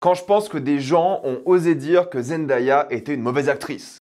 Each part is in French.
quand je pense que des gens ont osé dire que Zendaya était une mauvaise actrice.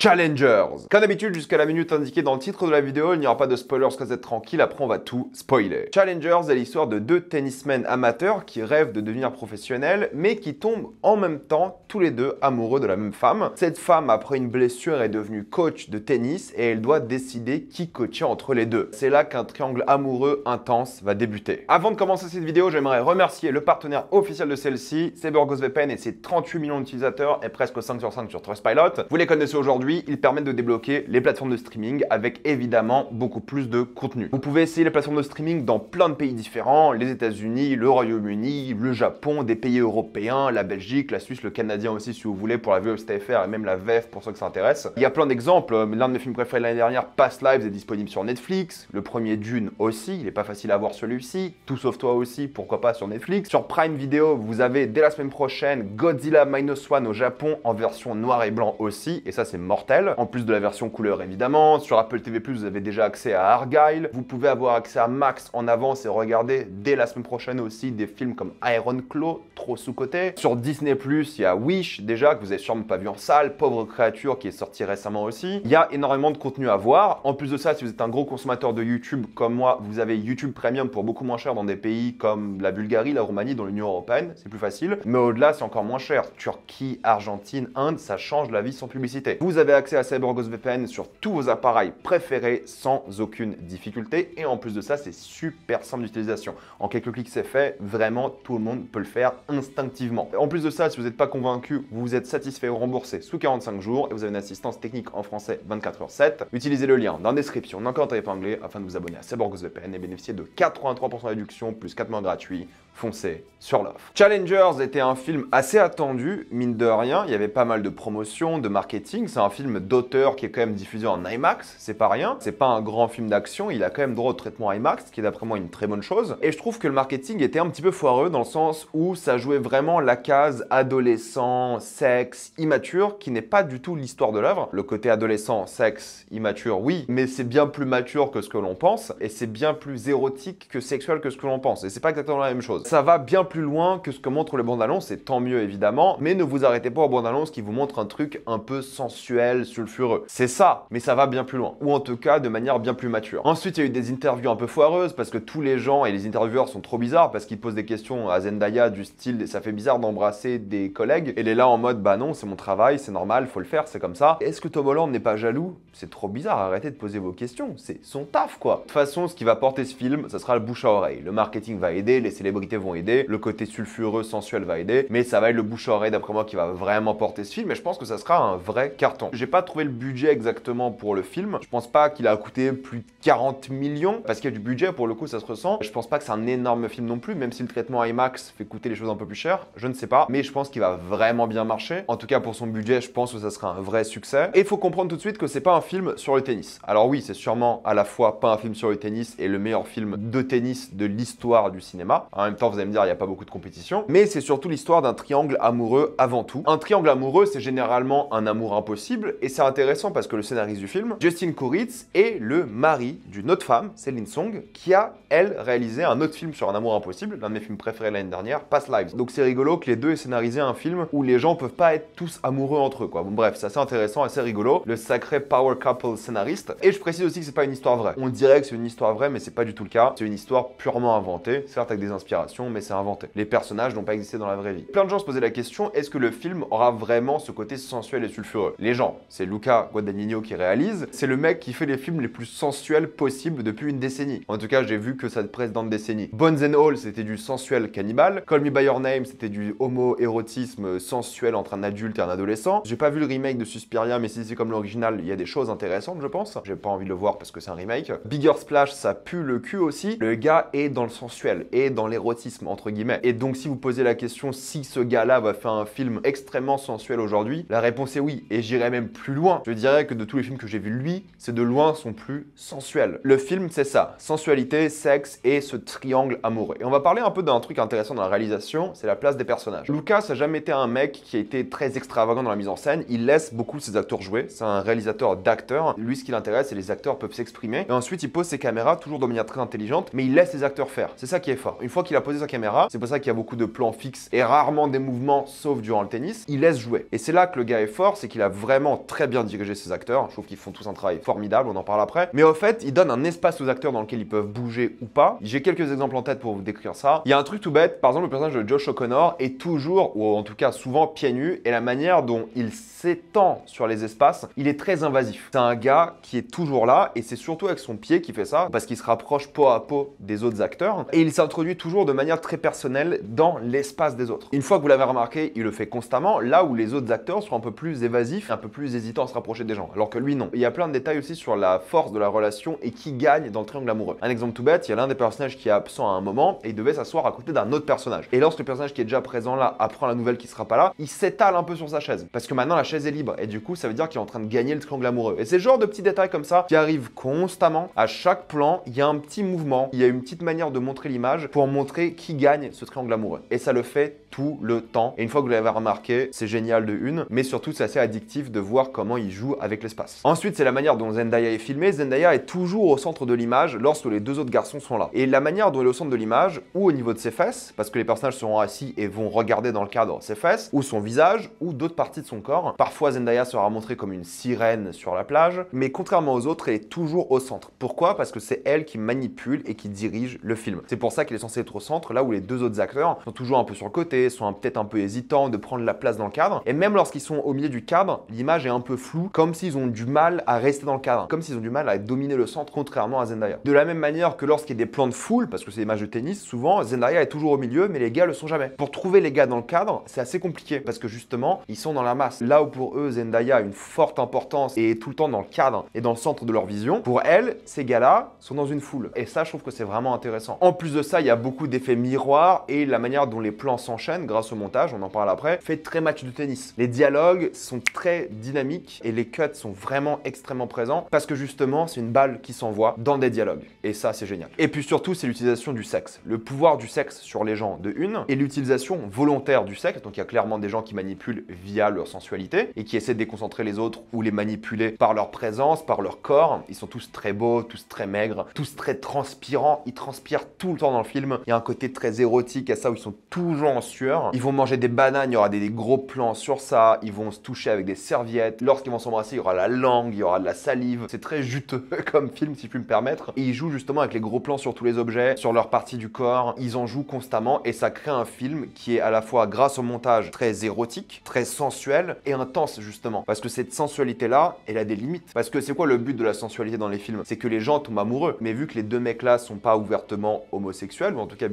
Challengers. Comme d'habitude, jusqu'à la minute indiquée dans le titre de la vidéo, il n'y aura pas de spoilers, vous êtes tranquille, après on va tout spoiler. Challengers est l'histoire de deux tennismen amateurs qui rêvent de devenir professionnels, mais qui tombent en même temps tous les deux amoureux de la même femme. Cette femme, après une blessure, est devenue coach de tennis et elle doit décider qui coacher entre les deux. C'est là qu'un triangle amoureux intense va débuter. Avant de commencer cette vidéo, j'aimerais remercier le partenaire officiel de celle-ci, c'est Vpn et ses 38 millions d'utilisateurs et presque 5 sur 5 sur Trustpilot. Vous les connaissez aujourd'hui ils permettent de débloquer les plateformes de streaming avec évidemment beaucoup plus de contenu. Vous pouvez essayer les plateformes de streaming dans plein de pays différents, les États-Unis, le Royaume-Uni, le Japon, des pays européens, la Belgique, la Suisse, le Canadien aussi si vous voulez pour la VOSTFR et même la VEF pour ceux que ça intéresse. Il y a plein d'exemples, euh, l'un de mes films préférés l'année dernière, Past Lives, est disponible sur Netflix, le premier Dune aussi, il n'est pas facile à voir celui-ci, Tout sauf toi aussi, pourquoi pas sur Netflix. Sur Prime Video, vous avez dès la semaine prochaine Godzilla Minus One au Japon en version noir et blanc aussi, et ça c'est mort en plus de la version couleur évidemment. Sur Apple TV+, vous avez déjà accès à Argyle. Vous pouvez avoir accès à Max en avance et regarder dès la semaine prochaine aussi des films comme Iron Claw, trop sous-côté. Sur Disney+, il y a Wish déjà, que vous avez sûrement pas vu en salle, Pauvre créature qui est sorti récemment aussi. Il y a énormément de contenu à voir. En plus de ça, si vous êtes un gros consommateur de YouTube comme moi, vous avez YouTube Premium pour beaucoup moins cher dans des pays comme la Bulgarie, la Roumanie, dans l'Union Européenne, c'est plus facile. Mais au-delà, c'est encore moins cher. Turquie, Argentine, Inde, ça change la vie sans publicité. Vous avez accès à CyberGhost VPN sur tous vos appareils préférés sans aucune difficulté. Et en plus de ça, c'est super simple d'utilisation. En quelques clics, c'est fait. Vraiment, tout le monde peut le faire instinctivement. En plus de ça, si vous n'êtes pas convaincu, vous êtes satisfait ou remboursé sous 45 jours et vous avez une assistance technique en français 24h7. Utilisez le lien dans la description, dans le commentaire anglais afin de vous abonner à CyberGhost VPN et bénéficier de 83% de réduction plus 4 mois gratuits foncez sur l'offre. Challengers était un film assez attendu, mine de rien, il y avait pas mal de promotion, de marketing, c'est un film d'auteur qui est quand même diffusé en IMAX, c'est pas rien, c'est pas un grand film d'action, il a quand même droit au traitement IMAX, ce qui est d'après moi une très bonne chose, et je trouve que le marketing était un petit peu foireux dans le sens où ça jouait vraiment la case adolescent, sexe, immature, qui n'est pas du tout l'histoire de l'œuvre. Le côté adolescent, sexe, immature, oui, mais c'est bien plus mature que ce que l'on pense, et c'est bien plus érotique que sexuel que ce que l'on pense, et c'est pas exactement la même chose. Ça va bien plus loin que ce que montre le bandes annonces, et tant mieux évidemment, mais ne vous arrêtez pas au bandes annonces qui vous montre un truc un peu sensuel, sulfureux. C'est ça, mais ça va bien plus loin, ou en tout cas de manière bien plus mature. Ensuite, il y a eu des interviews un peu foireuses parce que tous les gens et les intervieweurs sont trop bizarres parce qu'ils posent des questions à Zendaya du style ça fait bizarre d'embrasser des collègues. Elle est là en mode bah non, c'est mon travail, c'est normal, faut le faire, c'est comme ça. Est-ce que Tom Holland n'est pas jaloux C'est trop bizarre, arrêtez de poser vos questions, c'est son taf quoi. De toute façon, ce qui va porter ce film, ça sera le bouche à oreille. Le marketing va aider, les célébrités vont aider, le côté sulfureux, sensuel va aider, mais ça va être le bouche-oreille d'après moi qui va vraiment porter ce film et je pense que ça sera un vrai carton. J'ai pas trouvé le budget exactement pour le film, je pense pas qu'il a coûté plus de 40 millions parce qu'il y a du budget pour le coup ça se ressent. Je pense pas que c'est un énorme film non plus, même si le traitement IMAX fait coûter les choses un peu plus cher, je ne sais pas, mais je pense qu'il va vraiment bien marcher. En tout cas pour son budget, je pense que ça sera un vrai succès. Et il faut comprendre tout de suite que c'est pas un film sur le tennis. Alors oui, c'est sûrement à la fois pas un film sur le tennis et le meilleur film de tennis de l'histoire du cinéma. Attends, vous allez me dire, il n'y a pas beaucoup de compétition. Mais c'est surtout l'histoire d'un triangle amoureux avant tout. Un triangle amoureux, c'est généralement un amour impossible. Et c'est intéressant parce que le scénariste du film, Justin Kuritz, est le mari d'une autre femme, Céline Song, qui a, elle, réalisé un autre film sur un amour impossible, l'un de mes films préférés l'année dernière, Past Lives. Donc c'est rigolo que les deux aient scénarisé un film où les gens peuvent pas être tous amoureux entre eux, quoi. Bon, bref, c'est assez intéressant, assez rigolo. Le sacré power couple scénariste. Et je précise aussi que c'est pas une histoire vraie. On dirait que c'est une histoire vraie, mais c'est pas du tout le cas. C'est une histoire purement inventée, certes avec des inspirations mais c'est inventé. Les personnages n'ont pas existé dans la vraie vie. Plein de gens se posaient la question, est-ce que le film aura vraiment ce côté sensuel et sulfureux Les gens, c'est Luca Guadagnino qui réalise, c'est le mec qui fait les films les plus sensuels possibles depuis une décennie. En tout cas, j'ai vu que ça presse une décennie. Bones and All, c'était du sensuel cannibale. Call Me By Your Name, c'était du homo-érotisme sensuel entre un adulte et un adolescent. J'ai pas vu le remake de Suspiria, mais si c'est comme l'original, il y a des choses intéressantes, je pense. J'ai pas envie de le voir parce que c'est un remake. Bigger Splash, ça pue le cul aussi. Le gars est dans le sensuel, et dans l'érotisme entre guillemets. Et donc, si vous posez la question si ce gars-là va faire un film extrêmement sensuel aujourd'hui, la réponse est oui. Et j'irai même plus loin. Je dirais que de tous les films que j'ai vus, lui, c'est de loin son plus sensuel. Le film, c'est ça. Sensualité, sexe et ce triangle amoureux. Et on va parler un peu d'un truc intéressant dans la réalisation, c'est la place des personnages. Lucas a jamais été un mec qui a été très extravagant dans la mise en scène. Il laisse beaucoup ses acteurs jouer. C'est un réalisateur d'acteurs. Lui, ce qui l'intéresse, c'est les acteurs peuvent s'exprimer. Et ensuite, il pose ses caméras toujours de manière très intelligente, mais il laisse les acteurs faire. C'est ça qui est fort. Une fois qu'il a sa caméra. C'est pour ça qu'il y a beaucoup de plans fixes et rarement des mouvements, sauf durant le tennis. Il laisse jouer. Et c'est là que le gars est fort, c'est qu'il a vraiment très bien dirigé ses acteurs. Je trouve qu'ils font tous un travail formidable, on en parle après. Mais au fait, il donne un espace aux acteurs dans lequel ils peuvent bouger ou pas. J'ai quelques exemples en tête pour vous décrire ça. Il y a un truc tout bête, par exemple, le personnage de Josh O'Connor est toujours, ou en tout cas souvent, pieds nus. Et la manière dont il s'étend sur les espaces, il est très invasif. C'est un gars qui est toujours là, et c'est surtout avec son pied qui fait ça, parce qu'il se rapproche peau à peau des autres acteurs. Et il s'introduit toujours de manière très personnelle dans l'espace des autres. Une fois que vous l'avez remarqué, il le fait constamment, là où les autres acteurs sont un peu plus évasifs, un peu plus hésitants à se rapprocher des gens, alors que lui non. il y a plein de détails aussi sur la force de la relation et qui gagne dans le triangle amoureux. Un exemple tout bête, il y a l'un des personnages qui est absent à un moment et il devait s'asseoir à côté d'un autre personnage. Et lorsque le personnage qui est déjà présent là apprend la nouvelle qui sera pas là, il s'étale un peu sur sa chaise parce que maintenant la chaise est libre et du coup ça veut dire qu'il est en train de gagner le triangle amoureux. Et c'est ce genre de petits détails comme ça qui arrivent constamment. À chaque plan, il y a un petit mouvement, il y a une petite manière de montrer l'image pour montrer qui gagne ce triangle amoureux. Et ça le fait tout le temps. Et une fois que vous l'avez remarqué, c'est génial de une, mais surtout c'est assez addictif de voir comment il joue avec l'espace. Ensuite, c'est la manière dont Zendaya est filmée. Zendaya est toujours au centre de l'image lorsque les deux autres garçons sont là. Et la manière dont elle est au centre de l'image, ou au niveau de ses fesses, parce que les personnages seront assis et vont regarder dans le cadre ses fesses, ou son visage, ou d'autres parties de son corps. Parfois, Zendaya sera montrée comme une sirène sur la plage, mais contrairement aux autres, elle est toujours au centre. Pourquoi Parce que c'est elle qui manipule et qui dirige le film. C'est pour ça qu'elle est censée être au centre là où les deux autres acteurs sont toujours un peu sur le côté, sont peut-être un peu hésitants de prendre la place dans le cadre. Et même lorsqu'ils sont au milieu du cadre, l'image est un peu floue, comme s'ils ont du mal à rester dans le cadre, comme s'ils ont du mal à dominer le centre, contrairement à Zendaya. De la même manière que lorsqu'il y a des plans de foule, parce que c'est des matchs de tennis, souvent Zendaya est toujours au milieu, mais les gars le sont jamais. Pour trouver les gars dans le cadre, c'est assez compliqué, parce que justement, ils sont dans la masse. Là où pour eux, Zendaya a une forte importance et est tout le temps dans le cadre et dans le centre de leur vision, pour elle, ces gars-là sont dans une foule. Et ça, je trouve que c'est vraiment intéressant. En plus de ça, il y a beaucoup fait miroir et la manière dont les plans s'enchaînent grâce au montage, on en parle après, fait très match de tennis. Les dialogues sont très dynamiques et les cuts sont vraiment extrêmement présents parce que justement, c'est une balle qui s'envoie dans des dialogues. Et ça, c'est génial. Et puis surtout, c'est l'utilisation du sexe. Le pouvoir du sexe sur les gens de une et l'utilisation volontaire du sexe. Donc il y a clairement des gens qui manipulent via leur sensualité et qui essaient de déconcentrer les autres ou les manipuler par leur présence, par leur corps. Ils sont tous très beaux, tous très maigres, tous très transpirants. Ils transpirent tout le temps dans le film. Il y a un côté très érotique à ça où ils sont toujours en sueur. Ils vont manger des bananes, il y aura des, gros plans sur ça. Ils vont se toucher avec des serviettes. Lorsqu'ils vont s'embrasser, il y aura la langue, il y aura de la salive. C'est très juteux comme film, si je puis me permettre. Et ils jouent justement avec les gros plans sur tous les objets, sur leur partie du corps. Ils en jouent constamment et ça crée un film qui est à la fois, grâce au montage, très érotique, très sensuel et intense justement. Parce que cette sensualité-là, elle a des limites. Parce que c'est quoi le but de la sensualité dans les films C'est que les gens tombent amoureux. Mais vu que les deux mecs-là sont pas ouvertement homosexuels, ou en tout cas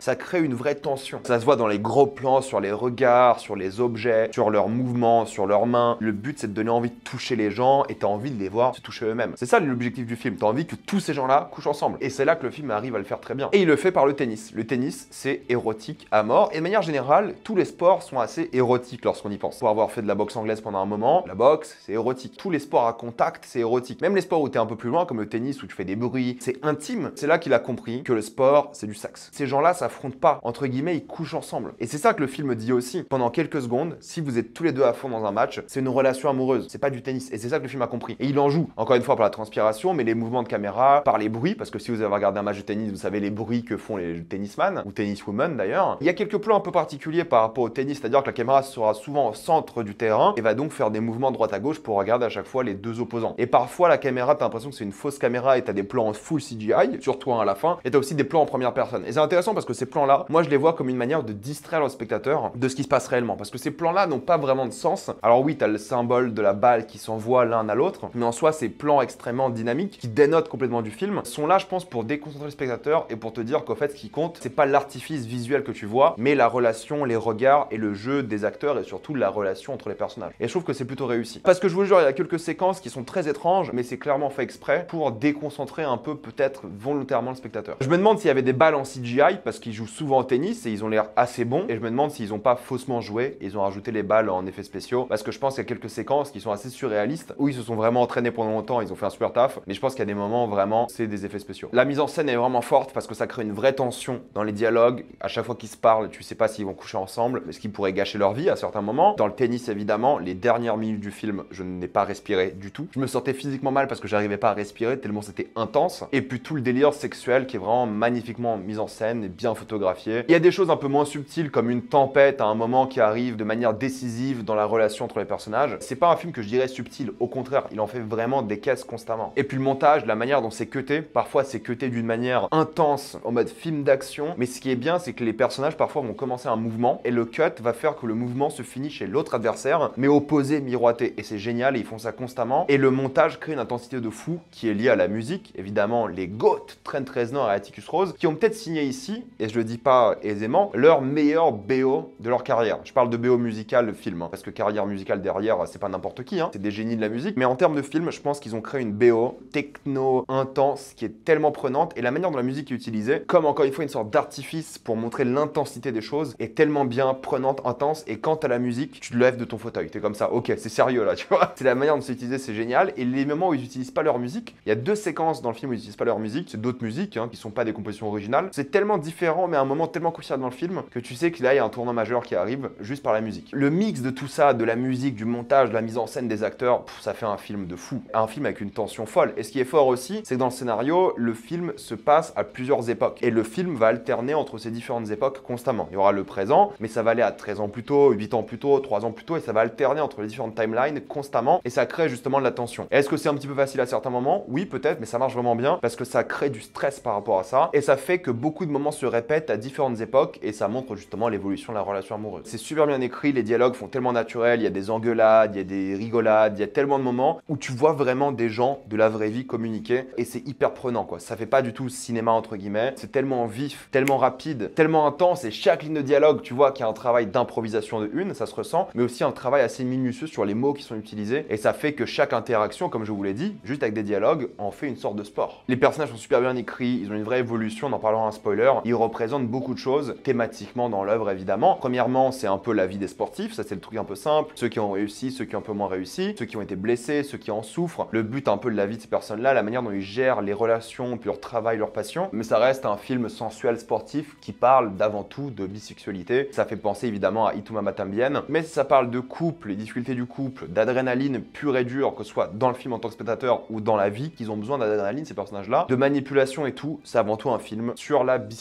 ça crée une vraie tension. Ça se voit dans les gros plans, sur les regards, sur les objets, sur leurs mouvements, sur leurs mains. Le but, c'est de donner envie de toucher les gens et t'as envie de les voir se toucher eux-mêmes. C'est ça l'objectif du film. T'as envie que tous ces gens-là couchent ensemble. Et c'est là que le film arrive à le faire très bien. Et il le fait par le tennis. Le tennis, c'est érotique à mort. Et de manière générale, tous les sports sont assez érotiques lorsqu'on y pense. Pour avoir fait de la boxe anglaise pendant un moment, la boxe, c'est érotique. Tous les sports à contact, c'est érotique. Même les sports où tu es un peu plus loin, comme le tennis, où tu fais des bruits, c'est intime. C'est là qu'il a compris que le sport, c'est du sexe gens-là s'affrontent pas. Entre guillemets, ils couchent ensemble. Et c'est ça que le film dit aussi. Pendant quelques secondes, si vous êtes tous les deux à fond dans un match, c'est une relation amoureuse. C'est pas du tennis. Et c'est ça que le film a compris. Et il en joue, encore une fois, par la transpiration, mais les mouvements de caméra, par les bruits, parce que si vous avez regardé un match de tennis, vous savez les bruits que font les tennisman ou tenniswomen d'ailleurs. Il y a quelques plans un peu particuliers par rapport au tennis, c'est-à-dire que la caméra sera souvent au centre du terrain et va donc faire des mouvements de droite à gauche pour regarder à chaque fois les deux opposants. Et parfois, la caméra, t'as l'impression que c'est une fausse caméra et t'as des plans en full CGI, surtout à la fin, et t'as aussi des plans en première personne. Et c'est parce que ces plans-là, moi je les vois comme une manière de distraire le spectateur de ce qui se passe réellement. Parce que ces plans-là n'ont pas vraiment de sens. Alors oui, t'as le symbole de la balle qui s'envoie l'un à l'autre, mais en soi, ces plans extrêmement dynamiques qui dénotent complètement du film sont là, je pense, pour déconcentrer le spectateur et pour te dire qu'en fait, ce qui compte, c'est pas l'artifice visuel que tu vois, mais la relation, les regards et le jeu des acteurs et surtout la relation entre les personnages. Et je trouve que c'est plutôt réussi. Parce que je vous jure, il y a quelques séquences qui sont très étranges, mais c'est clairement fait exprès pour déconcentrer un peu, peut-être volontairement, le spectateur. Je me demande s'il y avait des balles en CGI parce qu'ils jouent souvent au tennis et ils ont l'air assez bons. Et je me demande s'ils n'ont pas faussement joué. Ils ont rajouté les balles en effets spéciaux parce que je pense qu'il y a quelques séquences qui sont assez surréalistes où ils se sont vraiment entraînés pendant longtemps. Ils ont fait un super taf. Mais je pense qu'il y a des moments vraiment c'est des effets spéciaux. La mise en scène est vraiment forte parce que ça crée une vraie tension dans les dialogues. À chaque fois qu'ils se parlent, tu sais pas s'ils vont coucher ensemble, ce qui pourrait gâcher leur vie à certains moments. Dans le tennis, évidemment, les dernières minutes du film, je n'ai pas respiré du tout. Je me sentais physiquement mal parce que j'arrivais pas à respirer tellement c'était intense. Et puis tout le délire sexuel qui est vraiment magnifiquement mis en scène est bien photographié. Il y a des choses un peu moins subtiles comme une tempête à un moment qui arrive de manière décisive dans la relation entre les personnages. C'est pas un film que je dirais subtil, au contraire, il en fait vraiment des caisses constamment. Et puis le montage, la manière dont c'est cuté, parfois c'est cuté d'une manière intense, en mode film d'action, mais ce qui est bien, c'est que les personnages parfois vont commencer un mouvement et le cut va faire que le mouvement se finit chez l'autre adversaire, mais opposé, miroité. Et c'est génial, et ils font ça constamment. Et le montage crée une intensité de fou qui est liée à la musique, évidemment les GOAT, Trent Reznor et Atticus Rose, qui ont peut-être signé ici et je le dis pas aisément, leur meilleur BO de leur carrière. Je parle de BO musical, film, hein, parce que carrière musicale derrière, c'est pas n'importe qui, hein, c'est des génies de la musique. Mais en termes de film, je pense qu'ils ont créé une BO techno intense qui est tellement prenante, et la manière dont la musique est utilisée, comme encore une fois une sorte d'artifice pour montrer l'intensité des choses, est tellement bien prenante, intense, et quand à la musique, tu te lèves de ton fauteuil, t'es comme ça, ok, c'est sérieux là, tu vois. C'est la manière de utilisé, c'est génial, et les moments où ils utilisent pas leur musique, il y a deux séquences dans le film où ils utilisent pas leur musique, c'est d'autres musiques hein, qui sont pas des compositions originales, c'est tellement différent, mais un moment tellement crucial dans le film, que tu sais qu'il y a un tournant majeur qui arrive juste par la musique. Le mix de tout ça, de la musique, du montage, de la mise en scène des acteurs, ça fait un film de fou. Un film avec une tension folle. Et ce qui est fort aussi, c'est que dans le scénario, le film se passe à plusieurs époques. Et le film va alterner entre ces différentes époques constamment. Il y aura le présent, mais ça va aller à 13 ans plus tôt, 8 ans plus tôt, 3 ans plus tôt, et ça va alterner entre les différentes timelines constamment, et ça crée justement de la tension. Est-ce que c'est un petit peu facile à certains moments Oui, peut-être, mais ça marche vraiment bien, parce que ça crée du stress par rapport à ça, et ça fait que beaucoup de se répète à différentes époques et ça montre justement l'évolution de la relation amoureuse. C'est super bien écrit, les dialogues font tellement naturel, il y a des engueulades, il y a des rigolades, il y a tellement de moments où tu vois vraiment des gens de la vraie vie communiquer et c'est hyper prenant quoi. Ça fait pas du tout cinéma entre guillemets, c'est tellement vif, tellement rapide, tellement intense et chaque ligne de dialogue, tu vois qu'il y a un travail d'improvisation de une, ça se ressent, mais aussi un travail assez minutieux sur les mots qui sont utilisés et ça fait que chaque interaction, comme je vous l'ai dit, juste avec des dialogues, en fait une sorte de sport. Les personnages sont super bien écrits, ils ont une vraie évolution, en parlant un spoiler, il représente beaucoup de choses thématiquement dans l'œuvre évidemment. Premièrement, c'est un peu la vie des sportifs, ça c'est le truc un peu simple, ceux qui ont réussi, ceux qui ont un peu moins réussi, ceux qui ont été blessés, ceux qui en souffrent, le but un peu de la vie de ces personnes-là, la manière dont ils gèrent les relations, puis leur travail, leur passion, mais ça reste un film sensuel sportif qui parle d'avant tout de bisexualité. Ça fait penser évidemment à Ituma Matambien, mais ça parle de couple, les difficultés du couple, d'adrénaline pure et dure, que ce soit dans le film en tant que spectateur ou dans la vie, qu'ils ont besoin d'adrénaline ces personnages-là, de manipulation et tout, c'est avant tout un film sur la bisexualité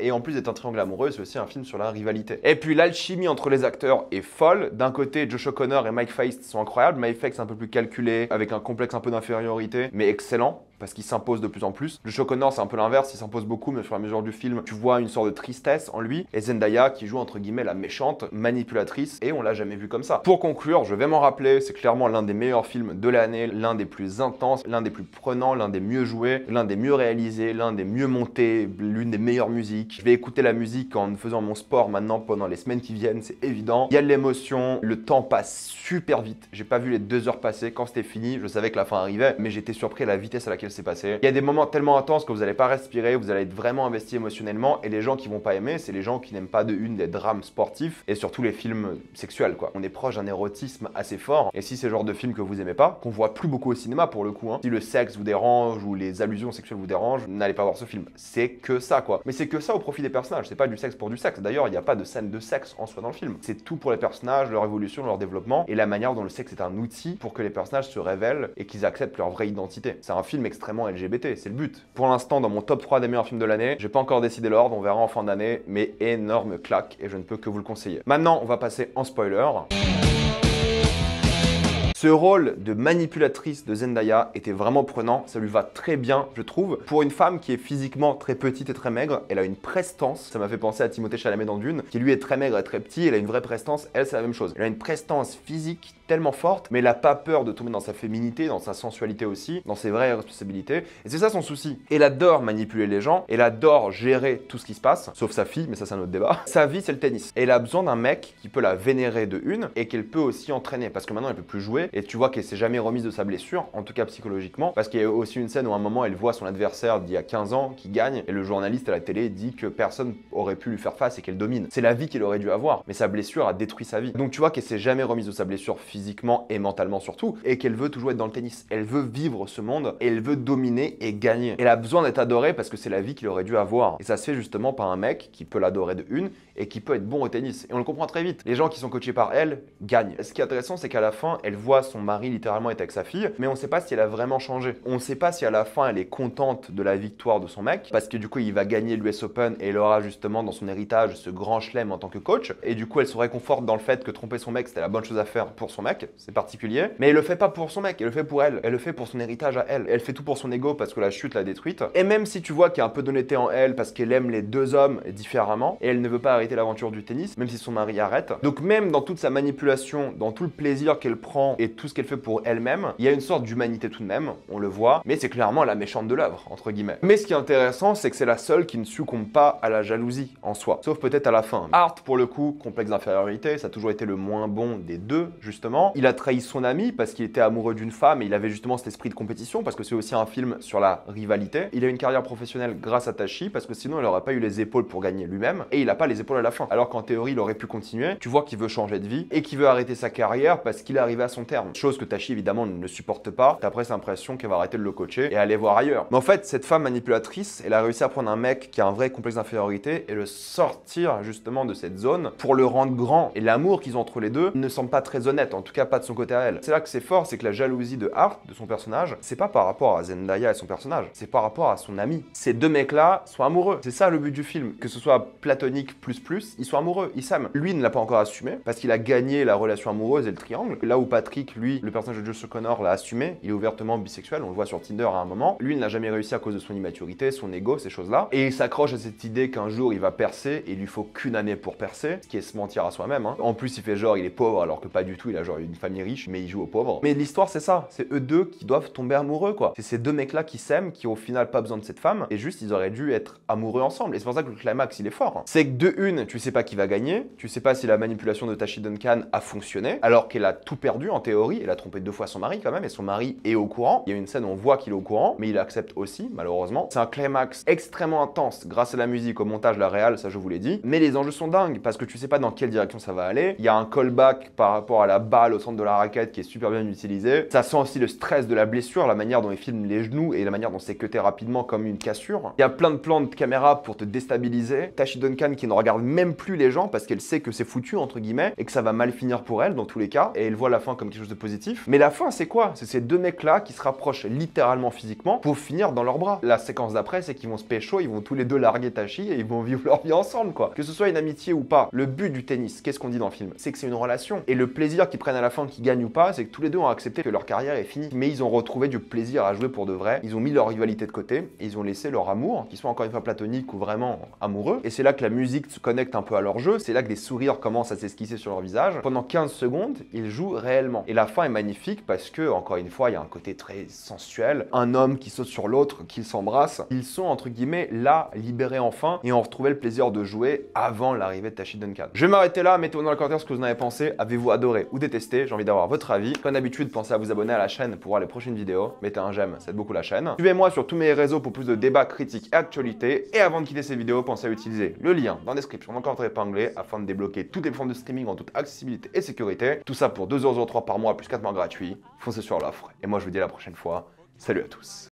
et en plus d'être un triangle amoureux, c'est aussi un film sur la rivalité. Et puis l'alchimie entre les acteurs est folle. D'un côté, Josh Connor et Mike Feist sont incroyables. Mike Feist un peu plus calculé, avec un complexe un peu d'infériorité, mais excellent parce qu'il s'impose de plus en plus. Le Choconor, c'est un peu l'inverse, il s'impose beaucoup, mais sur la mesure du film, tu vois une sorte de tristesse en lui. Et Zendaya, qui joue entre guillemets la méchante, manipulatrice, et on l'a jamais vu comme ça. Pour conclure, je vais m'en rappeler, c'est clairement l'un des meilleurs films de l'année, l'un des plus intenses, l'un des plus prenants, l'un des mieux joués, l'un des mieux réalisés, l'un des mieux montés, l'une des meilleures musiques. Je vais écouter la musique en faisant mon sport maintenant pendant les semaines qui viennent, c'est évident. Il y a de l'émotion, le temps passe super vite. J'ai pas vu les deux heures passer. Quand c'était fini, je savais que la fin arrivait, mais j'étais surpris à la vitesse à laquelle passé. Il y a des moments tellement intenses que vous n'allez pas respirer, vous allez être vraiment investi émotionnellement et les gens qui vont pas aimer, c'est les gens qui n'aiment pas de une des drames sportifs et surtout les films sexuels quoi. On est proche d'un érotisme assez fort et si c'est le genre de film que vous aimez pas, qu'on voit plus beaucoup au cinéma pour le coup, hein. si le sexe vous dérange ou les allusions sexuelles vous dérangent, n'allez pas voir ce film. C'est que ça quoi. Mais c'est que ça au profit des personnages, c'est pas du sexe pour du sexe. D'ailleurs, il n'y a pas de scène de sexe en soi dans le film. C'est tout pour les personnages, leur évolution, leur développement et la manière dont le sexe est un outil pour que les personnages se révèlent et qu'ils acceptent leur vraie identité. C'est un film LGBT, c'est le but. Pour l'instant, dans mon top 3 des meilleurs films de l'année, j'ai pas encore décidé l'ordre, on verra en fin d'année, mais énorme claque et je ne peux que vous le conseiller. Maintenant, on va passer en spoiler. Ce rôle de manipulatrice de Zendaya était vraiment prenant, ça lui va très bien, je trouve. Pour une femme qui est physiquement très petite et très maigre, elle a une prestance, ça m'a fait penser à Timothée Chalamet dans Dune, qui lui est très maigre et très petit, elle a une vraie prestance, elle c'est la même chose. Elle a une prestance physique tellement forte, mais elle a pas peur de tomber dans sa féminité, dans sa sensualité aussi, dans ses vraies responsabilités. Et c'est ça son souci. Elle adore manipuler les gens, elle adore gérer tout ce qui se passe, sauf sa fille, mais ça c'est un autre débat. Sa vie c'est le tennis. elle a besoin d'un mec qui peut la vénérer de une et qu'elle peut aussi entraîner, parce que maintenant elle peut plus jouer et tu vois qu'elle s'est jamais remise de sa blessure, en tout cas psychologiquement, parce qu'il y a aussi une scène où à un moment elle voit son adversaire d'il y a 15 ans qui gagne et le journaliste à la télé dit que personne aurait pu lui faire face et qu'elle domine. C'est la vie qu'elle aurait dû avoir, mais sa blessure a détruit sa vie. Donc tu vois qu'elle s'est jamais remise de sa blessure physiquement et mentalement surtout, et qu'elle veut toujours être dans le tennis. Elle veut vivre ce monde, et elle veut dominer et gagner. Elle a besoin d'être adorée parce que c'est la vie qu'il aurait dû avoir. Et ça se fait justement par un mec qui peut l'adorer de une et qui peut être bon au tennis. Et on le comprend très vite. Les gens qui sont coachés par elle gagnent. Ce qui est intéressant, c'est qu'à la fin, elle voit son mari littéralement être avec sa fille, mais on ne sait pas si elle a vraiment changé. On ne sait pas si à la fin, elle est contente de la victoire de son mec, parce que du coup, il va gagner l'US Open et elle aura justement dans son héritage ce grand chelem en tant que coach. Et du coup, elle se réconforte dans le fait que tromper son mec, c'était la bonne chose à faire pour son mec c'est particulier, mais elle le fait pas pour son mec, elle le fait pour elle, elle le fait pour son héritage à elle, elle fait tout pour son ego parce que la chute l'a détruite. Et même si tu vois qu'il y a un peu d'honnêteté en elle parce qu'elle aime les deux hommes différemment et elle ne veut pas arrêter l'aventure du tennis, même si son mari arrête. Donc même dans toute sa manipulation, dans tout le plaisir qu'elle prend et tout ce qu'elle fait pour elle-même, il y a une sorte d'humanité tout de même, on le voit, mais c'est clairement la méchante de l'œuvre entre guillemets. Mais ce qui est intéressant, c'est que c'est la seule qui ne succombe pas à la jalousie en soi, sauf peut-être à la fin. Art pour le coup, complexe d'infériorité, ça a toujours été le moins bon des deux justement il a trahi son ami parce qu'il était amoureux d'une femme et il avait justement cet esprit de compétition parce que c'est aussi un film sur la rivalité. Il a une carrière professionnelle grâce à Tachi parce que sinon il n'aurait pas eu les épaules pour gagner lui-même et il n'a pas les épaules à la fin. Alors qu'en théorie il aurait pu continuer, tu vois qu'il veut changer de vie et qu'il veut arrêter sa carrière parce qu'il est arrivé à son terme. Chose que Tachi évidemment ne supporte pas. T'as presque l'impression qu'elle va arrêter de le coacher et aller voir ailleurs. Mais en fait, cette femme manipulatrice, elle a réussi à prendre un mec qui a un vrai complexe d'infériorité et le sortir justement de cette zone pour le rendre grand. Et l'amour qu'ils ont entre les deux ne semble pas très honnête tout cas pas de son côté à elle. C'est là que c'est fort, c'est que la jalousie de Hart, de son personnage, c'est pas par rapport à Zendaya et son personnage, c'est par rapport à son ami. Ces deux mecs-là sont amoureux. C'est ça le but du film, que ce soit platonique plus plus, ils sont amoureux, ils s'aiment. Lui ne l'a pas encore assumé parce qu'il a gagné la relation amoureuse et le triangle. Là où Patrick, lui, le personnage de Joseph Connor l'a assumé, il est ouvertement bisexuel, on le voit sur Tinder à un moment. Lui, il n'a jamais réussi à cause de son immaturité, son ego, ces choses-là. Et il s'accroche à cette idée qu'un jour il va percer et il lui faut qu'une année pour percer, ce qui est se mentir à soi-même. Hein. En plus, il fait genre il est pauvre alors que pas du tout, il a genre une famille riche, mais ils jouent aux pauvres. Mais l'histoire, c'est ça. C'est eux deux qui doivent tomber amoureux, quoi. C'est ces deux mecs-là qui s'aiment, qui au final pas besoin de cette femme, et juste, ils auraient dû être amoureux ensemble. Et c'est pour ça que le climax, il est fort. Hein. C'est que de une, tu sais pas qui va gagner, tu sais pas si la manipulation de Tashi Duncan a fonctionné, alors qu'elle a tout perdu en théorie, elle a trompé deux fois son mari quand même, et son mari est au courant. Il y a une scène où on voit qu'il est au courant, mais il accepte aussi, malheureusement. C'est un climax extrêmement intense grâce à la musique, au montage, la réal, ça je vous l'ai dit. Mais les enjeux sont dingues, parce que tu sais pas dans quelle direction ça va aller. Il y a un callback par rapport à la barre au centre de la raquette qui est super bien utilisé. Ça sent aussi le stress de la blessure, la manière dont il filme les genoux et la manière dont c'est cuté rapidement comme une cassure. Il y a plein de plans de caméra pour te déstabiliser. Tashi Duncan qui ne regarde même plus les gens parce qu'elle sait que c'est foutu entre guillemets et que ça va mal finir pour elle dans tous les cas. Et elle voit la fin comme quelque chose de positif. Mais la fin c'est quoi C'est ces deux mecs là qui se rapprochent littéralement physiquement pour finir dans leurs bras. La séquence d'après c'est qu'ils vont se pécho, ils vont tous les deux larguer Tashi et ils vont vivre leur vie ensemble quoi. Que ce soit une amitié ou pas, le but du tennis, qu'est-ce qu'on dit dans le film C'est que c'est une relation et le plaisir à la fin qu'ils gagnent ou pas, c'est que tous les deux ont accepté que leur carrière est finie, mais ils ont retrouvé du plaisir à jouer pour de vrai. Ils ont mis leur rivalité de côté, et ils ont laissé leur amour, qui soit encore une fois platonique ou vraiment amoureux. Et c'est là que la musique se connecte un peu à leur jeu, c'est là que des sourires commencent à s'esquisser sur leur visage. Pendant 15 secondes, ils jouent réellement. Et la fin est magnifique parce que, encore une fois, il y a un côté très sensuel. Un homme qui saute sur l'autre, qui s'embrasse. Ils sont, entre guillemets, là, libérés enfin, et ont retrouvé le plaisir de jouer avant l'arrivée de Tashi Duncan. Je vais m'arrêter là, mettez-moi dans les commentaires ce que vous en avez pensé. Avez-vous adoré ou détesté j'ai envie d'avoir votre avis. Comme d'habitude, pensez à vous abonner à la chaîne pour voir les prochaines vidéos. Mettez un j'aime, ça aide beaucoup la chaîne. Suivez-moi sur tous mes réseaux pour plus de débats, critiques et actualités. Et avant de quitter cette vidéo, pensez à utiliser le lien dans la description, encore très épinglé, afin de débloquer toutes les formes de streaming en toute accessibilité et sécurité. Tout ça pour trois par mois plus 4 mois gratuits. Foncez sur l'offre. Et moi, je vous dis à la prochaine fois. Salut à tous.